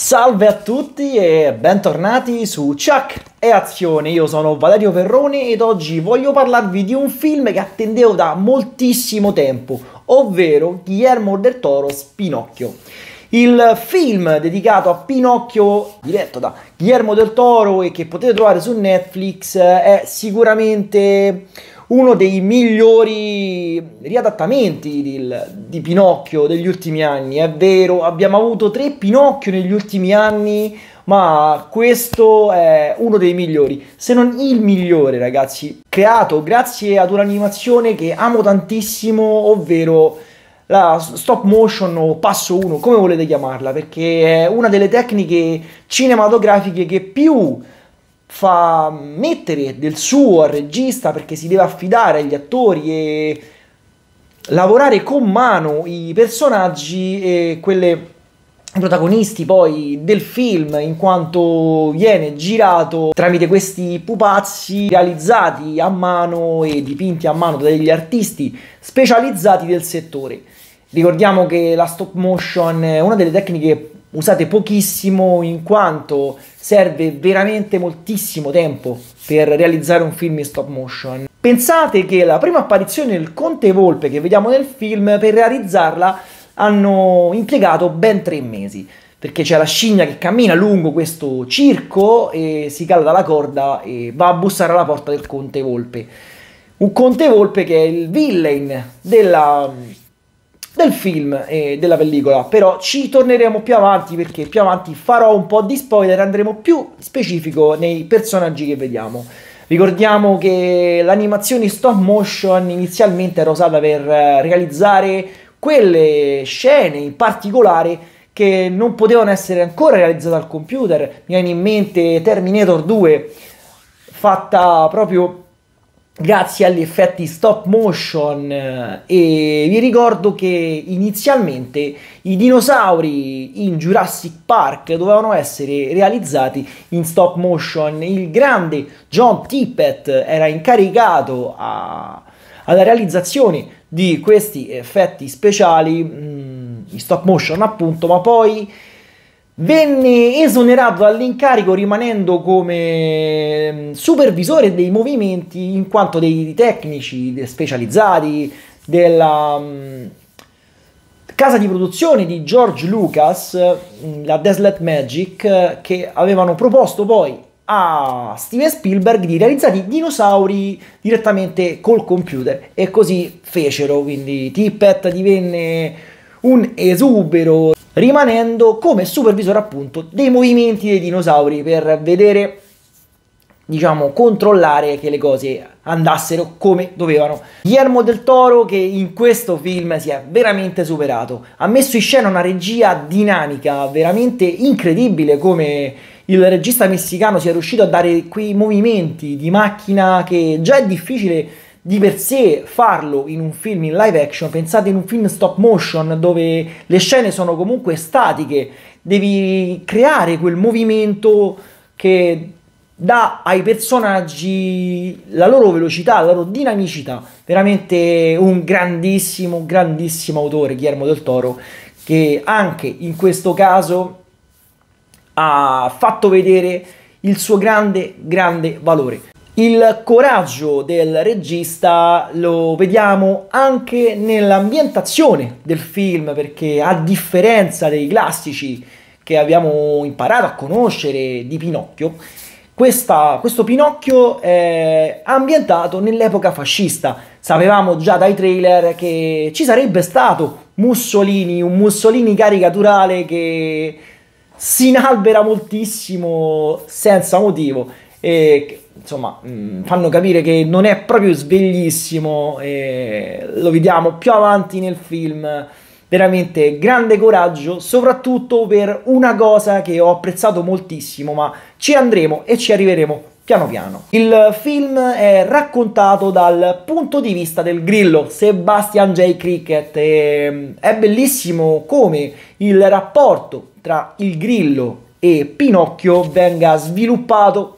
Salve a tutti e bentornati su Chuck e Azione, io sono Valerio Ferroni ed oggi voglio parlarvi di un film che attendevo da moltissimo tempo, ovvero Guillermo del Toro Spinocchio. Il film dedicato a Pinocchio, diretto da Guillermo del Toro e che potete trovare su Netflix, eh, è sicuramente uno dei migliori riadattamenti di, di Pinocchio degli ultimi anni. È vero, abbiamo avuto tre Pinocchio negli ultimi anni, ma questo è uno dei migliori, se non il migliore, ragazzi, creato grazie ad un'animazione che amo tantissimo, ovvero la stop motion o passo 1, come volete chiamarla, perché è una delle tecniche cinematografiche che più fa mettere del suo al regista perché si deve affidare agli attori e lavorare con mano i personaggi e quelle protagonisti poi del film in quanto viene girato tramite questi pupazzi realizzati a mano e dipinti a mano dagli artisti specializzati del settore. Ricordiamo che la stop motion è una delle tecniche usate pochissimo in quanto serve veramente moltissimo tempo per realizzare un film in stop motion. Pensate che la prima apparizione del Conte Volpe che vediamo nel film, per realizzarla hanno impiegato ben tre mesi, perché c'è la scimmia che cammina lungo questo circo e si cala dalla corda e va a bussare alla porta del Conte Volpe. Un Conte Volpe che è il villain della del film e della pellicola, però ci torneremo più avanti perché più avanti farò un po' di spoiler, andremo più specifico nei personaggi che vediamo. Ricordiamo che l'animazione stop motion inizialmente era usata per eh, realizzare quelle scene in particolare che non potevano essere ancora realizzate al computer. Mi viene in mente Terminator 2, fatta proprio grazie agli effetti stop motion eh, e vi ricordo che inizialmente i dinosauri in Jurassic Park dovevano essere realizzati in stop motion. Il grande John Tippett era incaricato a, alla realizzazione di questi effetti speciali mm, in stop motion appunto, ma poi venne esonerato dall'incarico rimanendo come mm, supervisore dei movimenti in quanto dei tecnici specializzati della mm, casa di produzione di George Lucas, mm, la Deslet Magic, che avevano proposto poi a Steven Spielberg di realizzare i dinosauri direttamente col computer e così fecero, quindi Tippett divenne un esubero rimanendo come supervisore appunto dei movimenti dei dinosauri per vedere diciamo, controllare che le cose andassero come dovevano. Guillermo del Toro, che in questo film si è veramente superato, ha messo in scena una regia dinamica veramente incredibile come il regista messicano sia riuscito a dare quei movimenti di macchina che già è difficile di per sé farlo in un film in live action, pensate in un film stop motion dove le scene sono comunque statiche, devi creare quel movimento che dà ai personaggi la loro velocità, la loro dinamicità. Veramente un grandissimo, grandissimo autore, Guillermo del Toro, che anche in questo caso ha fatto vedere il suo grande, grande valore. Il coraggio del regista lo vediamo anche nell'ambientazione del film, perché a differenza dei classici che abbiamo imparato a conoscere di Pinocchio, questa, questo Pinocchio è ambientato nell'epoca fascista. Sapevamo già dai trailer che ci sarebbe stato Mussolini, un Mussolini caricaturale che si inalbera moltissimo senza motivo e insomma, mh, mm, fanno capire che non è proprio sveglissimo, e lo vediamo più avanti nel film. Veramente grande coraggio, soprattutto per una cosa che ho apprezzato moltissimo, ma ci andremo e ci arriveremo piano piano. Il film è raccontato dal punto di vista del grillo Sebastian J. Cricket e mm, è bellissimo come il rapporto tra il grillo e Pinocchio venga sviluppato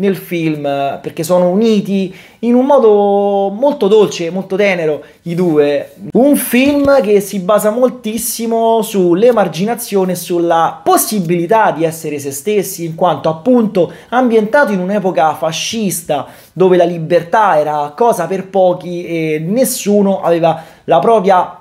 nel film perché sono uniti in un modo molto dolce, molto tenero i due. Un film che si basa moltissimo sull'emarginazione, e sulla possibilità di essere se stessi, in quanto appunto ambientato in un'epoca fascista dove la libertà era cosa per pochi e nessuno aveva la propria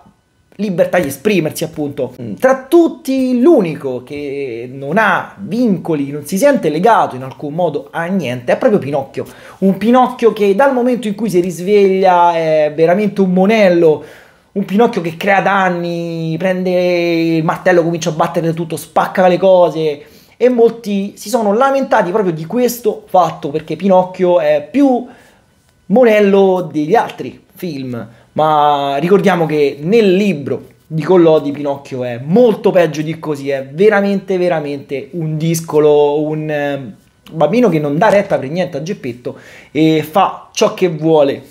libertà di esprimersi, appunto. Mm. Tra tutti, l'unico che non ha vincoli, non si sente legato in alcun modo a niente, è proprio Pinocchio. Un Pinocchio che dal momento in cui si risveglia è veramente un monello un Pinocchio che crea danni, prende il martello, comincia a battere tutto, spacca le cose. E molti si sono lamentati proprio di questo fatto perché Pinocchio è più monello degli altri film ma ricordiamo che nel libro di Collodi Pinocchio è molto peggio di così, è veramente veramente un discolo, un eh, bambino che non dà retta per niente a Geppetto e fa ciò che vuole.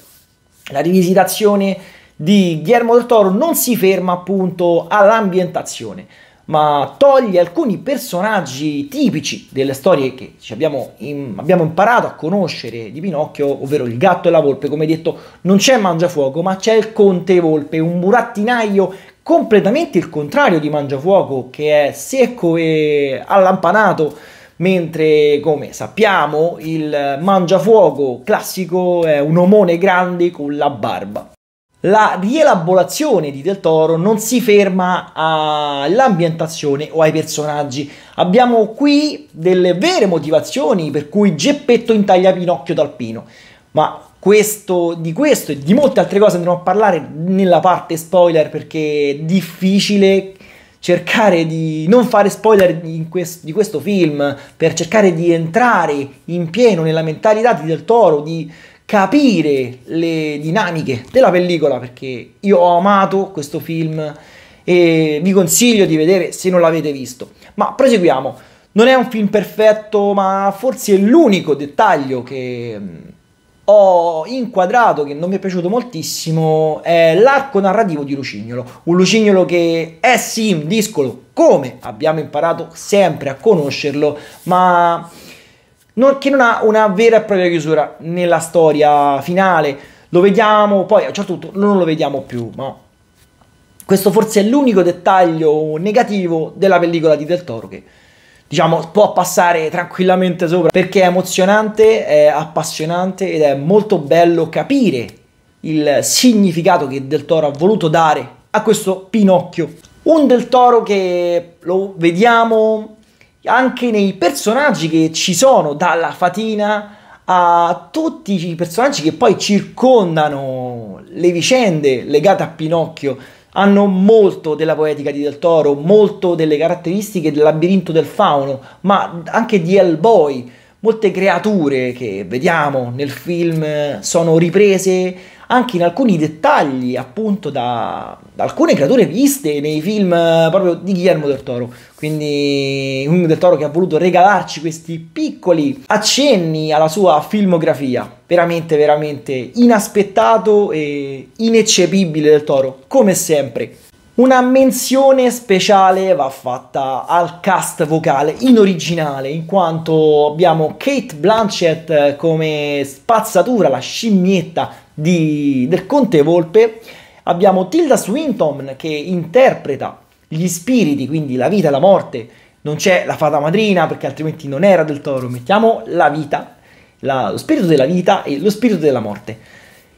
La rivisitazione di Guillermo del Toro non si ferma appunto all'ambientazione, ma toglie alcuni personaggi tipici delle storie che abbiamo, in, abbiamo, imparato a conoscere di Pinocchio, ovvero il gatto e la volpe. Come detto, non c'è Mangiafuoco, ma c'è il Conte Volpe, un burattinaio completamente il contrario di Mangiafuoco, che è secco e allampanato, mentre, come sappiamo, il Mangiafuoco classico è un omone grande con la barba. La rielaborazione di Del Toro non si ferma all'ambientazione o ai personaggi. Abbiamo qui delle vere motivazioni per cui Geppetto intaglia Pinocchio dal pino. Ma questo, di questo e di molte altre cose andremo a parlare nella parte spoiler perché è difficile cercare di non fare spoiler di questo, di questo film per cercare di entrare in pieno nella mentalità di Del Toro, di capire le dinamiche della pellicola perché io ho amato questo film e vi consiglio di vedere se non l'avete visto. Ma proseguiamo. Non è un film perfetto, ma forse è l'unico dettaglio che mm, ho inquadrato che non mi è piaciuto moltissimo è l'arco narrativo di Lucignolo. Un Lucignolo che è sì un discolo, come abbiamo imparato sempre a conoscerlo, ma non, che non ha una vera e propria chiusura nella storia finale. Lo vediamo, poi a un certo punto non lo vediamo più, ma questo forse è l'unico dettaglio negativo della pellicola di Del Toro che diciamo può passare tranquillamente sopra perché è emozionante, è appassionante ed è molto bello capire il significato che Del Toro ha voluto dare a questo Pinocchio. Un Del Toro che lo vediamo anche nei personaggi che ci sono, dalla Fatina a tutti i personaggi che poi circondano le vicende legate a Pinocchio, hanno molto della poetica di Del Toro, molto delle caratteristiche del labirinto del fauno, ma anche di Hellboy. Molte creature che vediamo nel film eh, sono riprese anche in alcuni dettagli appunto da, da alcune creature viste nei film eh, proprio di Guillermo del Toro. Quindi Guillermo del Toro che ha voluto regalarci questi piccoli accenni alla sua filmografia. Veramente, veramente inaspettato e ineccepibile del Toro, come sempre. Una menzione speciale va fatta al cast vocale in originale, in quanto abbiamo Kate Blanchett come spazzatura, la scimmietta di, del Conte Volpe abbiamo Tilda Swinton che interpreta gli spiriti, quindi la vita e la morte. Non c'è la fata madrina perché altrimenti non era del toro. Mettiamo la vita, la, lo spirito della vita e lo spirito della morte.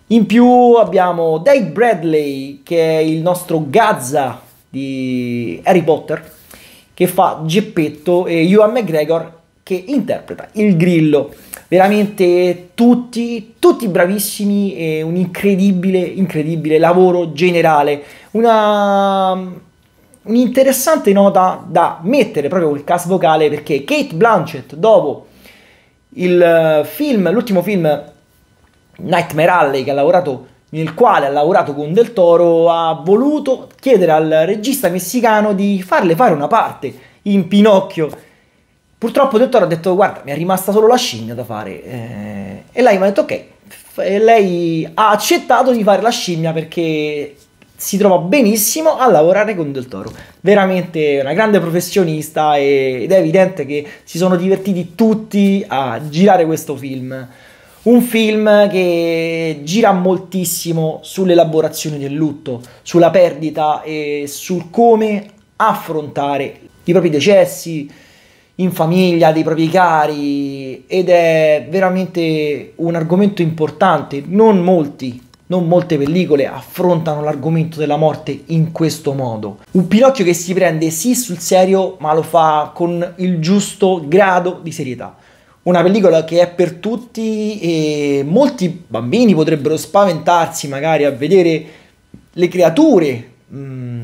In più abbiamo Dave Bradley che è il nostro Gazza di Harry Potter che fa Geppetto e Ewan McGregor che interpreta il grillo veramente tutti, tutti bravissimi e un incredibile, incredibile lavoro generale. Una un'interessante nota da mettere proprio col cast vocale perché Kate Blanchett dopo il film, l'ultimo film Nightmare Alley che ha lavorato nel quale ha lavorato con Del Toro ha voluto chiedere al regista messicano di farle fare una parte in Pinocchio Purtroppo il dottore ha detto guarda mi è rimasta solo la scimmia da fare eh, e lei mi ha detto ok, e lei ha accettato di fare la scimmia perché si trova benissimo a lavorare con Del Toro. Veramente una grande professionista ed è evidente che si sono divertiti tutti a girare questo film. Un film che gira moltissimo sull'elaborazione del lutto, sulla perdita e sul come affrontare i propri decessi, in famiglia, dei propri cari ed è veramente un argomento importante. Non molti, non molte pellicole affrontano l'argomento della morte in questo modo. Un Pinocchio che si prende sì sul serio, ma lo fa con il giusto grado di serietà. Una pellicola che è per tutti e molti bambini potrebbero spaventarsi magari a vedere le creature. Mm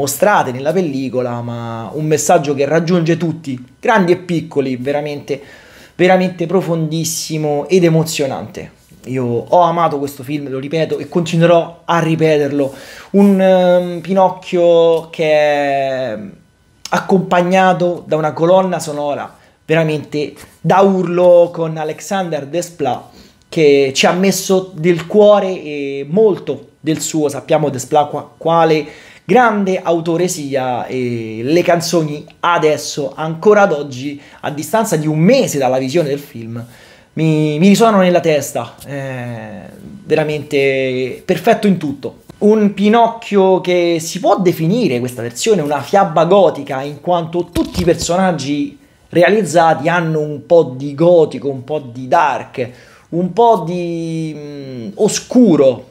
mostrate nella pellicola, ma un messaggio che raggiunge tutti, grandi e piccoli, veramente, veramente profondissimo ed emozionante. Io ho amato questo film, lo ripeto e continuerò a ripeterlo. Un um, Pinocchio che è accompagnato da una colonna sonora veramente da urlo con Alexander Desplat che ci ha messo del cuore e molto del suo. Sappiamo Desplat quale grande autore sia, e le canzoni adesso, ancora ad oggi, a distanza di un mese dalla visione del film, mi, mi risuonano nella testa, eh, veramente perfetto in tutto. Un Pinocchio che si può definire questa versione una fiaba gotica in quanto tutti i personaggi realizzati hanno un po' di gotico, un po' di dark, un po' di mh, mm, oscuro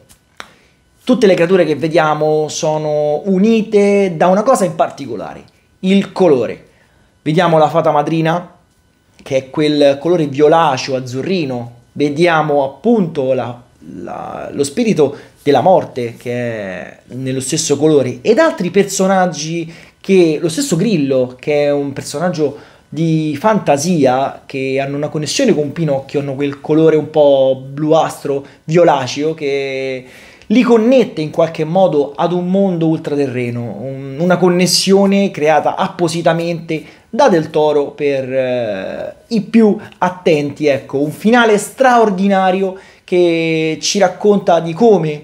Tutte le creature che vediamo sono unite da una cosa in particolare, il colore. Vediamo la fata madrina, che è quel colore violaceo, azzurrino. Vediamo appunto la, la, lo spirito della morte, che è nello stesso colore. Ed altri personaggi che... Lo stesso Grillo, che è un personaggio di fantasia che hanno una connessione con Pinocchio, hanno quel colore un po' bluastro, violaceo che li connette in qualche modo ad un mondo ultraterreno, un, una connessione creata appositamente da Del Toro per eh, i più attenti, ecco, un finale straordinario che ci racconta di come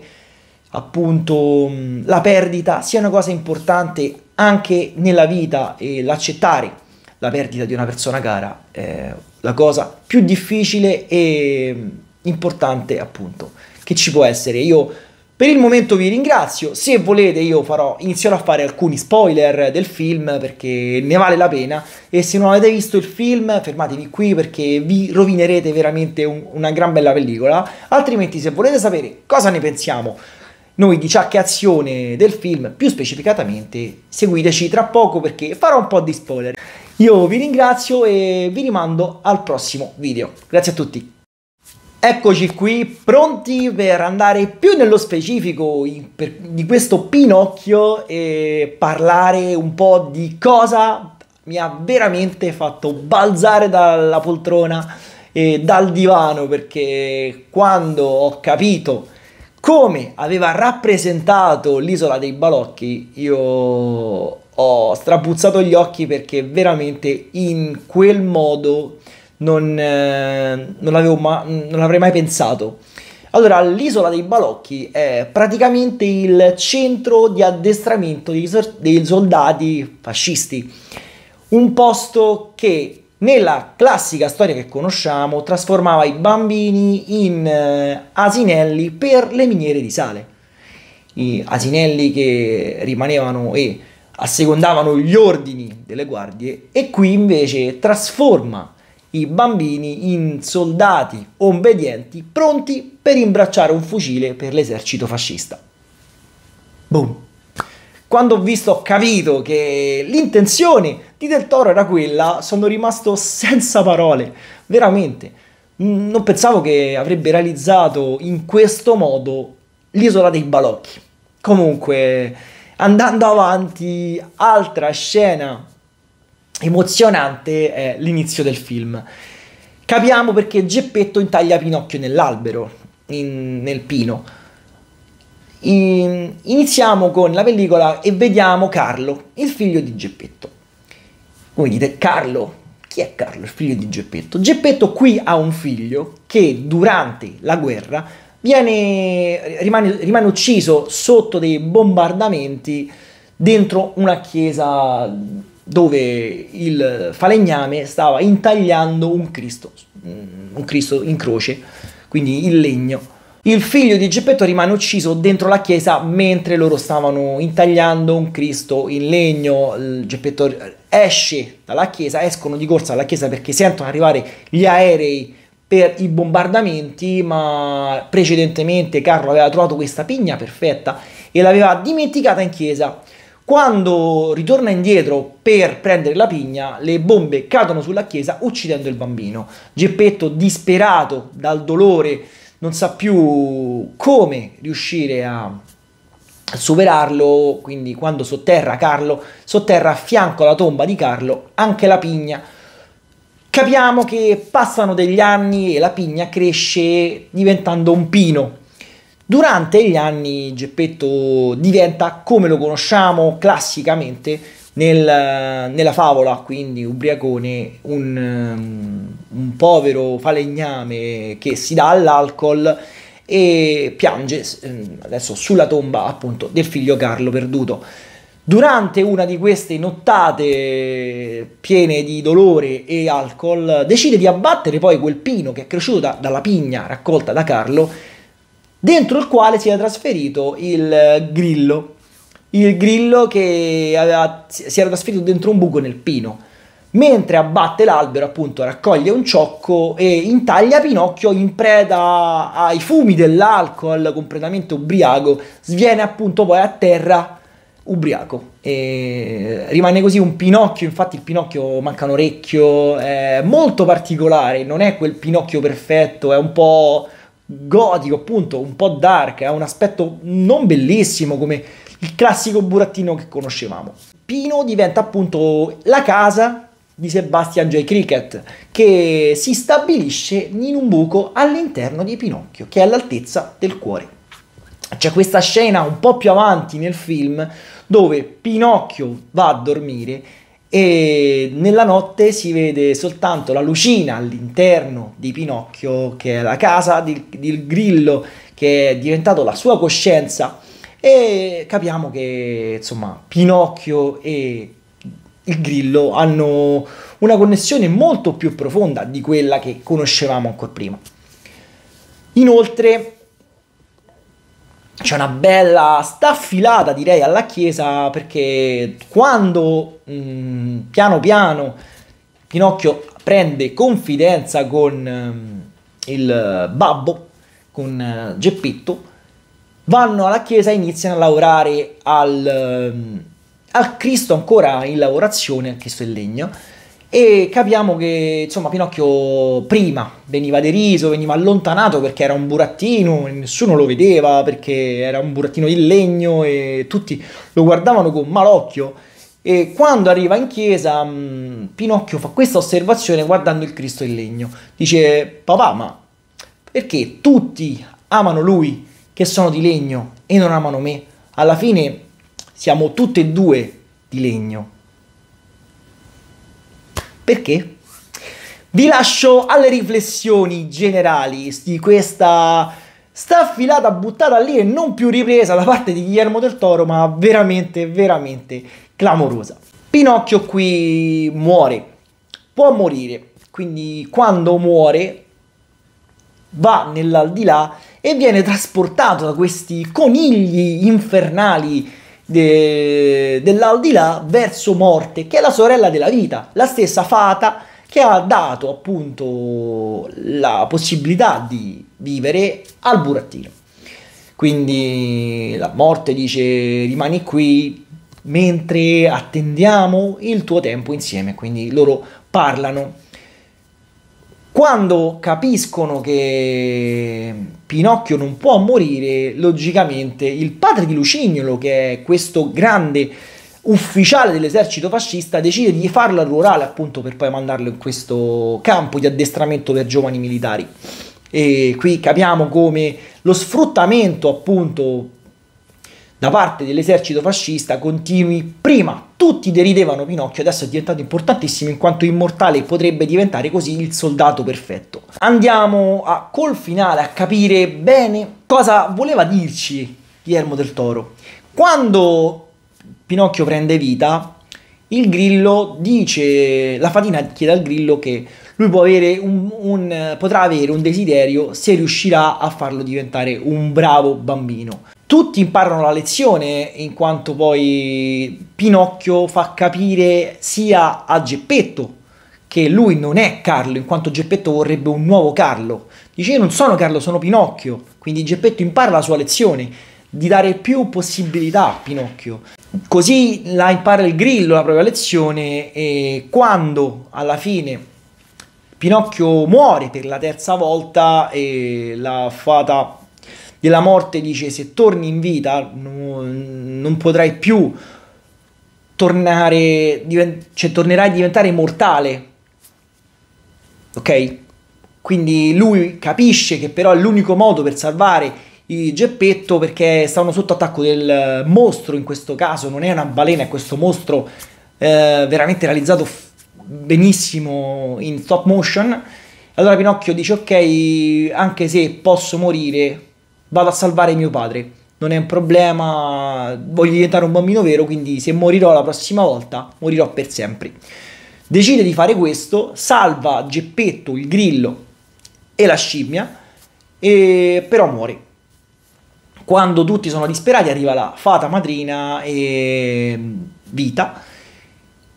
appunto mm, la perdita sia una cosa importante anche nella vita e l'accettare la perdita di una persona cara è la cosa più difficile e mm, importante appunto che ci può essere. Io per il momento vi ringrazio, se volete io farò, inizierò a fare alcuni spoiler del film perché ne vale la pena e se non avete visto il film fermatevi qui perché vi rovinerete veramente un, una gran bella pellicola, altrimenti se volete sapere cosa ne pensiamo noi di Ciacche Azione del film, più specificatamente seguiteci tra poco perché farò un po' di spoiler. Io vi ringrazio e vi rimando al prossimo video. Grazie a tutti. Eccoci qui, pronti per andare più nello specifico in, per, di questo Pinocchio e parlare un po' di cosa mi ha veramente fatto balzare dalla poltrona e dal divano, perché quando ho capito come aveva rappresentato l'isola dei balocchi, io ho strapuzzato gli occhi perché veramente in quel modo non, eh, non, ma- non l'avrei mai pensato. Allora, l'isola dei Balocchi è praticamente il centro di addestramento dei, sor- dei soldati fascisti, un posto che nella classica storia che conosciamo trasformava i bambini in eh, asinelli per le miniere di sale. I asinelli che rimanevano e assecondavano gli ordini delle guardie e qui invece trasforma i bambini in soldati obbedienti pronti per imbracciare un fucile per l'esercito fascista. Boom. Quando ho visto, ho capito che l'intenzione di Del Toro era quella, sono rimasto senza parole, veramente. Non pensavo che avrebbe realizzato in questo modo l'isola dei balocchi. Comunque, andando avanti, altra scena emozionante è l'inizio del film. Capiamo perché Geppetto intaglia Pinocchio nell'albero, in, nel pino. iniziamo con la pellicola e vediamo Carlo, il figlio di Geppetto. Voi dite, Carlo, chi è Carlo, il figlio di Geppetto? Geppetto qui ha un figlio che durante la guerra viene, rimane, rimane ucciso sotto dei bombardamenti dentro una chiesa dove il falegname stava intagliando un Cristo, un Cristo in croce, quindi in legno. Il figlio di Geppetto rimane ucciso dentro la chiesa mentre loro stavano intagliando un Cristo in legno. Geppetto esce dalla chiesa, escono di corsa dalla chiesa perché sentono arrivare gli aerei per i bombardamenti, ma precedentemente Carlo aveva trovato questa pigna perfetta e l'aveva dimenticata in chiesa. Quando ritorna indietro per prendere la pigna, le bombe cadono sulla chiesa uccidendo il bambino. Geppetto, disperato dal dolore, non sa più come riuscire a superarlo, quindi quando sotterra Carlo, sotterra a fianco alla tomba di Carlo anche la pigna. Capiamo che passano degli anni e la pigna cresce diventando un pino, Durante gli anni Geppetto diventa come lo conosciamo classicamente nel, nella favola, quindi ubriacone, un, um, un, povero falegname che si dà all'alcol e piange um, adesso sulla tomba appunto del figlio Carlo perduto. Durante una di queste nottate piene di dolore e alcol decide di abbattere poi quel pino che è cresciuto da, dalla pigna raccolta da Carlo dentro il quale si era trasferito il eh, grillo. Il grillo che aveva, si era trasferito dentro un buco nel pino. Mentre abbatte l'albero, appunto, raccoglie un ciocco e intaglia Pinocchio in preda ai fumi dell'alcol, completamente ubriaco, sviene appunto poi a terra ubriaco. E rimane così un Pinocchio, infatti il Pinocchio manca un orecchio, è molto particolare, non è quel Pinocchio perfetto, è un po' gotico, appunto, un po' dark, ha un aspetto non bellissimo come il classico burattino che conoscevamo. Pino diventa appunto la casa di Sebastian J. Cricket che si stabilisce in un buco all'interno di Pinocchio che è all'altezza del cuore. C'è questa scena un po' più avanti nel film dove Pinocchio va a dormire e nella notte si vede soltanto la lucina all'interno di Pinocchio che è la casa del grillo che è diventato la sua coscienza e capiamo che insomma Pinocchio e il grillo hanno una connessione molto più profonda di quella che conoscevamo ancora prima. Inoltre c'è una bella staffilata direi alla chiesa perché quando mh, mm, piano piano Pinocchio prende confidenza con mh, mm, il babbo, con uh, Geppetto, vanno alla chiesa e iniziano a lavorare al, mh, mm, al Cristo ancora in lavorazione, al Cristo in legno, e capiamo che insomma Pinocchio prima veniva deriso, veniva allontanato perché era un burattino e nessuno lo vedeva perché era un burattino di legno e tutti lo guardavano con malocchio e quando arriva in chiesa mm, Pinocchio fa questa osservazione guardando il Cristo in legno. Dice papà ma perché tutti amano lui che sono di legno e non amano me? Alla fine siamo tutti e due di legno perché? Vi lascio alle riflessioni generali di questa staffilata buttata lì e non più ripresa da parte di Guillermo del Toro, ma veramente, veramente clamorosa. Pinocchio qui muore, può morire, quindi quando muore va nell'aldilà e viene trasportato da questi conigli infernali de, dell'aldilà verso morte, che è la sorella della vita, la stessa fata che ha dato appunto la possibilità di vivere al burattino. Quindi la morte dice rimani qui mentre attendiamo il tuo tempo insieme, quindi loro parlano quando capiscono che Pinocchio non può morire, logicamente il padre di Lucignolo, che è questo grande ufficiale dell'esercito fascista, decide di farlo arruolare appunto per poi mandarlo in questo campo di addestramento per giovani militari. E qui capiamo come lo sfruttamento appunto da parte dell'esercito fascista continui prima tutti deridevano Pinocchio, adesso è diventato importantissimo in quanto immortale e potrebbe diventare così il soldato perfetto. Andiamo a, col finale a capire bene cosa voleva dirci Guillermo del Toro. Quando Pinocchio prende vita, il grillo dice, la fatina chiede al grillo che lui avere un, un, potrà avere un desiderio se riuscirà a farlo diventare un bravo bambino tutti imparano la lezione in quanto poi Pinocchio fa capire sia a Geppetto che lui non è Carlo, in quanto Geppetto vorrebbe un nuovo Carlo. Dice io non sono Carlo, sono Pinocchio. Quindi Geppetto impara la sua lezione di dare più possibilità a Pinocchio. Così la impara il grillo la propria lezione e quando alla fine Pinocchio muore per la terza volta e la fata della morte dice se torni in vita non potrai più tornare, cioè tornerai a diventare mortale. Ok? Quindi lui capisce che però è l'unico modo per salvare i Geppetto perché stavano sotto attacco del mostro in questo caso, non è una balena, è questo mostro eh, veramente realizzato benissimo in stop motion. Allora Pinocchio dice ok, anche se posso morire, vado a salvare mio padre, non è un problema, voglio diventare un bambino vero, quindi se morirò la prossima volta, morirò per sempre. Decide di fare questo, salva Geppetto, il grillo e la scimmia, e però muore. Quando tutti sono disperati arriva la fata madrina e mm, Vita,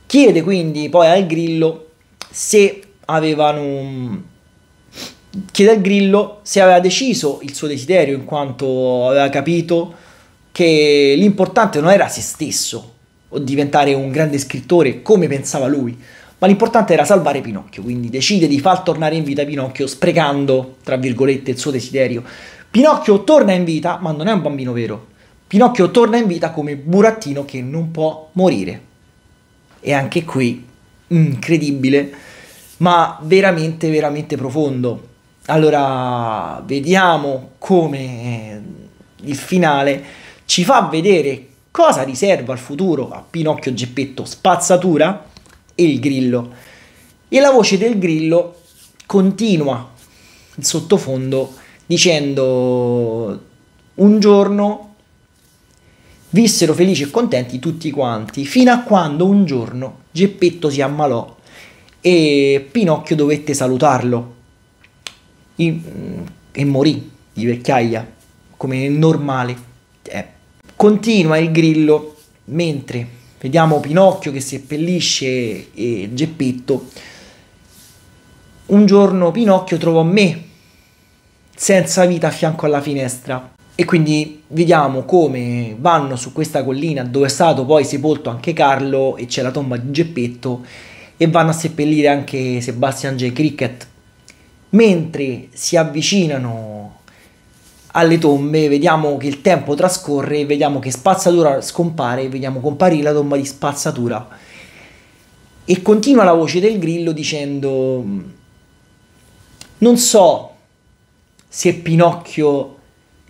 chiede quindi poi al grillo se avevano mm, chiede al Grillo se aveva deciso il suo desiderio in quanto aveva capito che l'importante non era se stesso o diventare un grande scrittore come pensava lui, ma l'importante era salvare Pinocchio, quindi decide di far tornare in vita Pinocchio sprecando, tra virgolette, il suo desiderio. Pinocchio torna in vita, ma non è un bambino vero. Pinocchio torna in vita come burattino che non può morire. E anche qui, incredibile, ma veramente, veramente profondo. Allora, vediamo come eh, il finale ci fa vedere cosa riserva il futuro a Pinocchio Geppetto Spazzatura e il grillo. E la voce del grillo continua in sottofondo dicendo un giorno vissero felici e contenti tutti quanti, fino a quando un giorno Geppetto si ammalò e Pinocchio dovette salutarlo e morì di vecchiaia, come è normale. Eh. Continua il grillo mentre vediamo Pinocchio che seppellisce e Geppetto. Un giorno Pinocchio trovò me senza vita a fianco alla finestra e quindi vediamo come vanno su questa collina dove è stato poi sepolto anche Carlo e c'è la tomba di Geppetto e vanno a seppellire anche Sebastian J. Cricket Mentre si avvicinano alle tombe, vediamo che il tempo trascorre, vediamo che spazzatura scompare, vediamo comparire la tomba di spazzatura. E continua la voce del grillo dicendo: Non so se Pinocchio è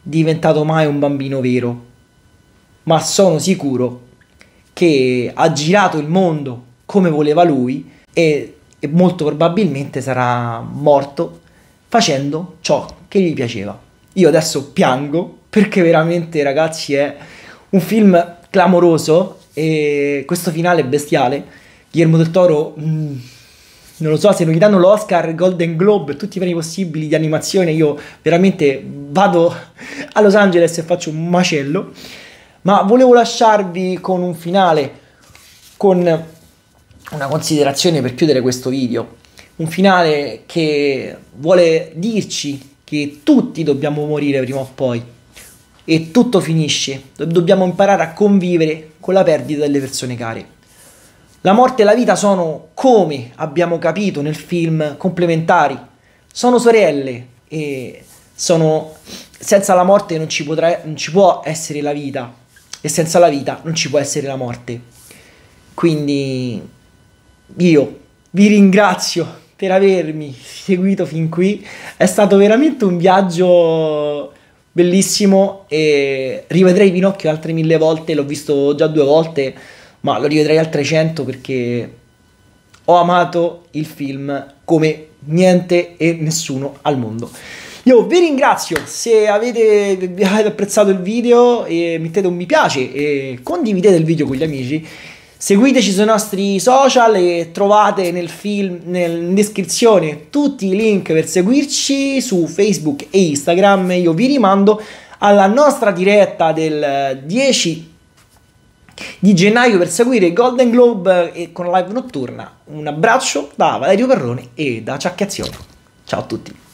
diventato mai un bambino vero, ma sono sicuro che ha girato il mondo come voleva lui e e molto probabilmente sarà morto facendo ciò che gli piaceva. Io adesso piango perché veramente ragazzi è un film clamoroso e questo finale è bestiale. Guillermo del Toro, mh, mm, non lo so se non gli danno l'Oscar, Golden Globe, tutti i premi possibili di animazione, io veramente vado a Los Angeles e faccio un macello. Ma volevo lasciarvi con un finale, con una considerazione per chiudere questo video, un finale che vuole dirci che tutti dobbiamo morire prima o poi e tutto finisce, dobbiamo imparare a convivere con la perdita delle persone care. La morte e la vita sono, come abbiamo capito nel film, complementari, sono sorelle e sono... senza la morte non ci, potrà, non ci può essere la vita e senza la vita non ci può essere la morte. Quindi io vi ringrazio per avermi seguito fin qui. È stato veramente un viaggio bellissimo e rivedrei Pinocchio altre mille volte, l'ho visto già due volte, ma lo rivedrei altre cento perché ho amato il film come niente e nessuno al mondo. Io vi ringrazio se avete, avete apprezzato il video e mettete un mi piace e condividete il video con gli amici Seguiteci sui nostri social e trovate nel film, nel, in descrizione tutti i link per seguirci su Facebook e Instagram. Io vi rimando alla nostra diretta del 10 di gennaio per seguire Golden Globe e eh, con live notturna. Un abbraccio da Valerio Perrone e da Ciacchiazziolo. Ciao a tutti.